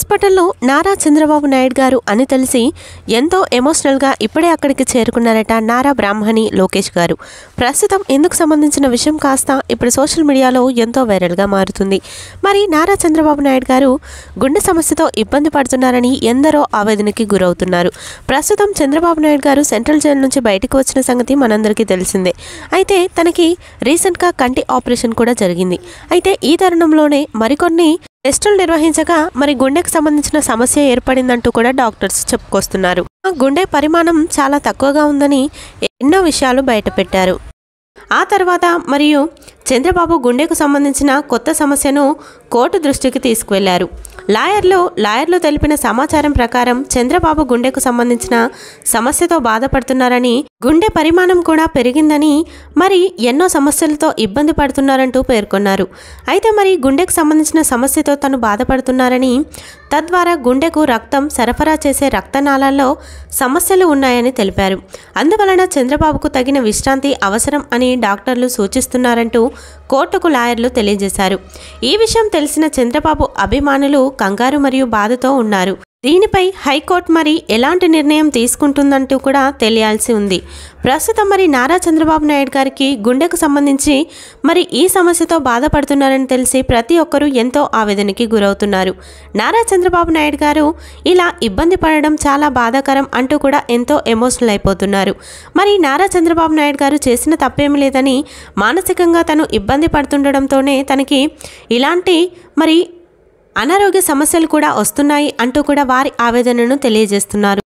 హాస్పిటల్లో నారా చంద్రబాబు నాయుడు గారు అని తెలిసి ఎంతో ఎమోషనల్గా ఇప్పుడే అక్కడికి చేరుకున్నారట నారా బ్రాహ్మణి లోకేష్ గారు ప్రస్తుతం ఇందుకు సంబంధించిన విషయం కాస్త ఇప్పుడు సోషల్ మీడియాలో ఎంతో వైరల్గా మారుతుంది మరి నారా చంద్రబాబు నాయుడు గారు గుండె సమస్యతో ఇబ్బంది పడుతున్నారని ఎందరో ఆవేదనకి గురవుతున్నారు ప్రస్తుతం చంద్రబాబు నాయుడు గారు సెంట్రల్ జైలు నుంచి బయటకు వచ్చిన సంగతి మనందరికీ తెలిసిందే అయితే తనకి రీసెంట్గా కంటి ఆపరేషన్ కూడా జరిగింది అయితే ఈ తరుణంలోనే మరికొన్ని టెస్టులు నిర్వహించగా మరి గుండెకు సంబంధించిన సమస్య ఏర్పడిందంటూ కూడా డాక్టర్స్ చెప్పుకొస్తున్నారు గుండె పరిమాణం చాలా తక్కువగా ఉందని ఎన్నో విషయాలు బయటపెట్టారు ఆ తర్వాత మరియు చంద్రబాబు గుండెకు సంబంధించిన కొత్త సమస్యను కోర్టు దృష్టికి తీసుకువెళ్లారు లాయర్లు లాయర్లు తెలిపిన సమాచారం ప్రకారం చంద్రబాబు గుండెకు సంబంధించిన సమస్యతో బాధపడుతున్నారని గుండె పరిమాణం కూడా పెరిగిందని మరి ఎన్నో సమస్యలతో ఇబ్బంది పడుతున్నారంటూ పేర్కొన్నారు అయితే మరి గుండెకు సంబంధించిన సమస్యతో తను బాధపడుతున్నారని తద్వారా గుండెకు రక్తం సరఫరా చేసే రక్తనాళాల్లో సమస్యలు ఉన్నాయని తెలిపారు అందువలన చంద్రబాబుకు తగిన విశ్రాంతి అవసరం అని డాక్టర్లు సూచిస్తున్నారంటూ కోర్టుకు లాయర్లు తెలియజేశారు ఈ విషయం తెలిసిన చంద్రబాబు అభిమానులు కంగారు మరియు బాధతో ఉన్నారు దీనిపై హైకోర్టు మరి ఎలాంటి నిర్ణయం తీసుకుంటుందంటూ కూడా తెలియాల్సి ఉంది ప్రస్తుతం మరి నారా చంద్రబాబు నాయుడు గారికి గుండెకు సంబంధించి మరి ఈ సమస్యతో బాధపడుతున్నారని తెలిసి ప్రతి ఒక్కరూ ఎంతో ఆవేదనకి గురవుతున్నారు నారా చంద్రబాబు నాయుడు గారు ఇలా ఇబ్బంది పడడం చాలా బాధాకరం అంటూ కూడా ఎంతో ఎమోషనల్ అయిపోతున్నారు మరి నారా చంద్రబాబు నాయుడు గారు చేసిన తప్పేమి లేదని మానసికంగా తను ఇబ్బంది పడుతుండడంతోనే తనకి ఇలాంటి మరి అనారోగ్య సమస్యలు కూడా వస్తున్నాయి అంటూ కూడా వారి ఆవేదనను తెలియజేస్తున్నారు